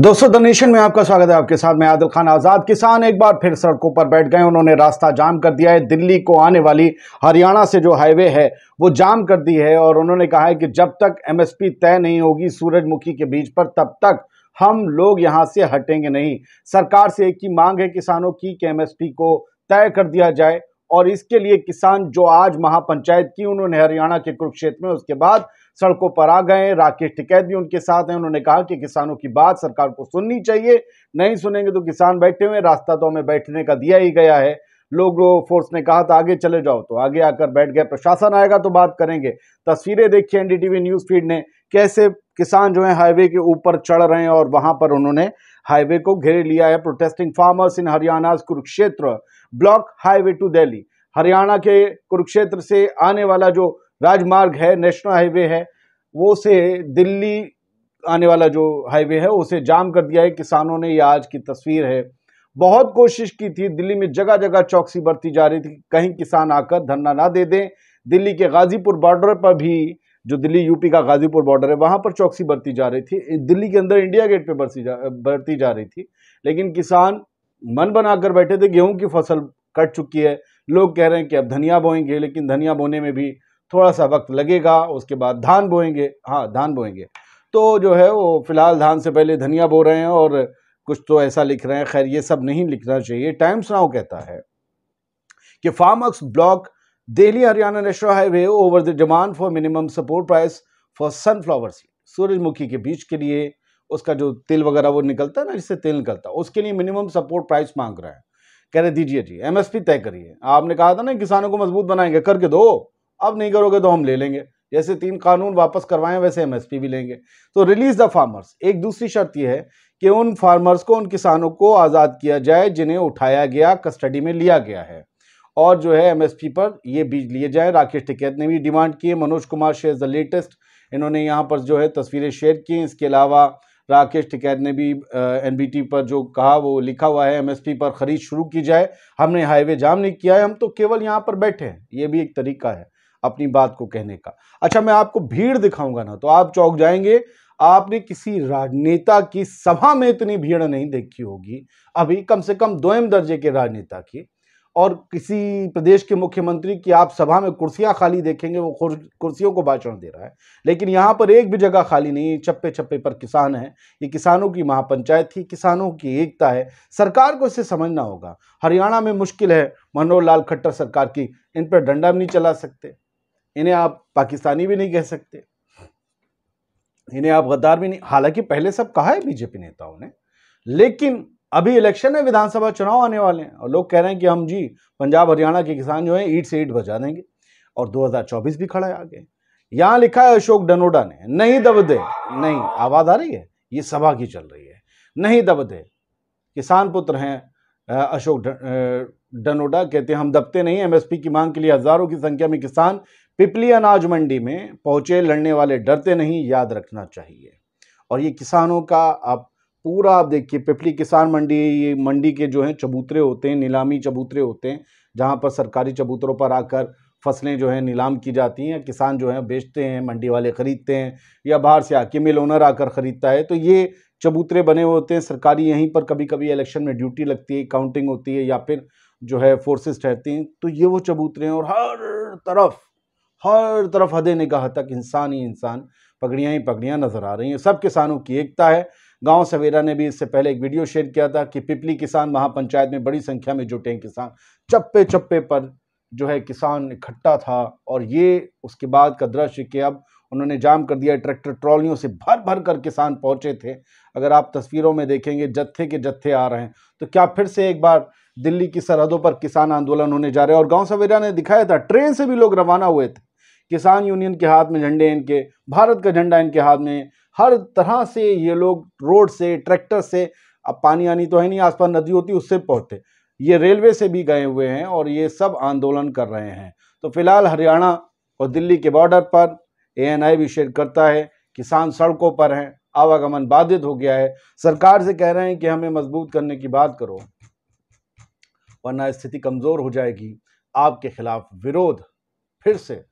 दोस्तों the nation में आपका स्वागत है आपके साथ मैं आदिल खान आज़ाद किसान एक बार फिर सड़कों पर बैठ गए उन्होंने रास्ता जाम कर दिया है दिल्ली को आने वाली हरियाणा से जो हाईवे है वो जाम कर दी है और उन्होंने कहा है कि जब तक एमएसपी तय नहीं होगी सूरजमुखी के बीच पर तब तक हम लोग यहाँ से हटेंगे नहीं सरकार से एक ही मांग है किसानों की कि एमएसपी को तय कर दिया जाए और इसके लिए किसान जो आज महापंचायत की उन्होंने हरियाणा के कुरुक्षेत्र में उसके बाद सड़कों पर आ गए राकेश टिकैत भी उनके साथ हैं उन्होंने कहा कि किसानों की बात सरकार को सुननी चाहिए नहीं सुनेंगे तो किसान बैठे हुए रास्ता तो हमें बैठने का दिया ही गया है लोग फोर्स ने कहा था आगे चले जाओ तो आगे आकर बैठ गया प्रशासन आएगा तो बात करेंगे तस्वीरें देखिए एनडीटीवी न्यूज फीड ने कैसे किसान जो है हाईवे के ऊपर चढ़ रहे हैं और वहां पर उन्होंने हाईवे को घेर लिया है protesting farmers in Haryana Kurukshetra block highway to Delhi Haryana के कुरुक्षेत्र से आने वाला जो राजमार्ग है नेशनल हाईवे है वो से दिल्ली आने वाला जो हाईवे है उसे जाम कर दिया है किसानों ने ये आज की तस्वीर है बहुत कोशिश की थी दिल्ली में जगह जगह चौकसी बरती जा रही थी कहीं किसान आकर धरना ना दे दें दिल्ली के गाजीपुर बॉर्डर पर भी जो दिल्ली यूपी का गाजीपुर बॉर्डर है वहाँ पर चौकसी बरती जा रही थी दिल्ली के अंदर इंडिया गेट पर बरती जा बरती जा रही थी लेकिन किसान मन बनाकर बैठे थे गेहूं की फसल कट चुकी है लोग कह रहे हैं कि अब धनिया बोएंगे लेकिन धनिया बोने में भी थोड़ा सा वक्त लगेगा उसके बाद धान बोएंगे हाँ धान बोएंगे तो जो है वो फ़िलहाल धान से पहले धनिया बो रहे हैं और कुछ तो ऐसा लिख रहे हैं खैर ये सब नहीं लिखना चाहिए टाइम्स नाउ कहता है कि farm block Delhi Haryana national highway over the demand for minimum support price for sunflower seed सूरजमुखी के बीज के लिए उसका जो तेल वगैरह वो निकलता है ना जिससे तेल निकलता है उसके लिए मिनिमम सपोर्ट प्राइस मांग रहा है कह रहे दीजिए जी एमएसपी तय करिए आपने कहा था ना किसानों को मजबूत बनाएंगे करके दो अब नहीं करोगे तो हम ले लेंगे जैसे तीन कानून वापस करवाएं वैसे एमएसपी भी लेंगे तो रिलीज द फार्मर्स एक दूसरी शर्त यह है कि उन फार्मर्स को उन किसानों को आज़ाद किया जाए जिन्हें उठाया गया कस्टडी में लिया गया है और जो है एमएसपी पर ये बीज लिए जाए राकेश टिकैत ने भी डिमांड की है Manoj Kumar share the latest इन्होंने यहाँ पर जो है तस्वीरें शेयर की इसके अलावा राकेश टिकैत ने भी टी पर जो कहा वो लिखा हुआ है एमएसपी पर खरीद शुरू की जाए हमने हाईवे जाम नहीं किया है हम तो केवल यहाँ पर बैठे हैं ये भी एक तरीका है अपनी बात को कहने का अच्छा मैं आपको भीड़ दिखाऊंगा ना तो आप चौक जाएंगे आपने किसी राजनेता की सभा में इतनी भीड़ नहीं देखी होगी अभी कम से कम दोयम दर्जे के राजनेता की और किसी प्रदेश के मुख्यमंत्री की आप सभा में कुर्सियां खाली देखेंगे वो कुर्सियों को भाषण दे रहा है लेकिन यहाँ पर एक भी जगह खाली नहीं है चप्पे चप्पे पर किसान है ये किसानों की महापंचायत थी किसानों की एकता है सरकार को इसे समझना होगा हरियाणा में मुश्किल है मनोहर लाल खट्टर सरकार की इन पर डंडा भी नहीं चला सकते इन्हें आप पाकिस्तानी भी नहीं कह सकते इन्हें आप गद्दार भी नहीं हालांकि पहले सब कहा है बीजेपी नेताओं ने लेकिन अभी इलेक्शन है विधानसभा चुनाव आने वाले हैं और लोग कह रहे हैं कि हम जी पंजाब हरियाणा के किसान जो है ईट से ईट बजा देंगे और 2024 भी खड़ा है आगे यहाँ लिखा है अशोक डनोडा ने नहीं दब दे नहीं आवाज़ आ रही है ये सभा की चल रही है नहीं दब दे किसान पुत्र हैं अशोक डनोडा कहते हैं हम दबते नहीं एमएसपी की मांग के लिए हजारों की संख्या में किसान पिपली अनाज मंडी में पहुंचे लड़ने वाले डरते नहीं याद रखना चाहिए और ये किसानों का आप पूरा आप देखिए पिपली किसान मंडी ये मंडी के जो हैं चबूतरे होते हैं नीलामी चबूतरे होते हैं जहाँ पर सरकारी चबूतरों पर आकर फसलें जो हैं नीलाम की जाती हैं किसान जो हैं बेचते हैं मंडी वाले ख़रीदते हैं या बाहर से आके मिल ओनर आकर ख़रीदता है तो ये चबूतरे बने हुए होते हैं सरकारी यहीं पर कभी कभी इलेक्शन में ड्यूटी लगती है काउंटिंग होती है या फिर जो है फोर्सेस ठहरती हैं तो ये वो चबूतरे हैं और हर तरफ हर तरफ हद निगाह तक इंसान ही इंसान पगड़ियाँ ही पगड़ियाँ नज़र आ रही हैं सब किसानों की एकता है गांव सवेरा ने भी इससे पहले एक वीडियो शेयर किया था कि पिपली किसान महापंचायत में बड़ी संख्या में जुटे हैं किसान चप्पे चप्पे पर जो है किसान इकट्ठा था और ये उसके बाद का दृश्य कि अब उन्होंने जाम कर दिया ट्रैक्टर ट्रॉलियों से भर भर कर किसान पहुंचे थे अगर आप तस्वीरों में देखेंगे जत्थे के जत्थे आ रहे हैं तो क्या फिर से एक बार दिल्ली की सरहदों पर किसान आंदोलन होने जा रहे हैं और गांव सवेरा ने दिखाया था ट्रेन से भी लोग रवाना हुए थे किसान यूनियन के हाथ में झंडे इनके भारत का झंडा इनके हाथ में हर तरह से ये लोग रोड से ट्रैक्टर से अब पानी आनी तो है नहीं आसपास नदी होती उससे पहुँचते ये रेलवे से भी गए हुए हैं और ये सब आंदोलन कर रहे हैं तो फिलहाल हरियाणा और दिल्ली के बॉर्डर पर ए भी शेयर करता है किसान सड़कों पर हैं आवागमन बाधित हो गया है सरकार से कह रहे हैं कि हमें मजबूत करने की बात करो वरना स्थिति कमज़ोर हो जाएगी आपके खिलाफ विरोध फिर से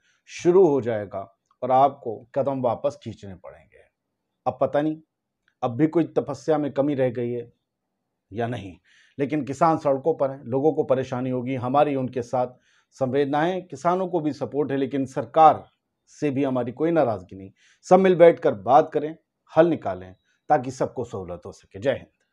शुरू हो जाएगा और आपको कदम वापस खींचने पड़ेंगे अब पता नहीं अब भी कोई तपस्या में कमी रह गई है या नहीं लेकिन किसान सड़कों पर हैं लोगों को परेशानी होगी हमारी उनके साथ संवेदनाएं किसानों को भी सपोर्ट है लेकिन सरकार से भी हमारी कोई नाराज़गी नहीं सब मिल बैठ कर बात करें हल निकालें ताकि सबको सहूलत हो सके जय हिंद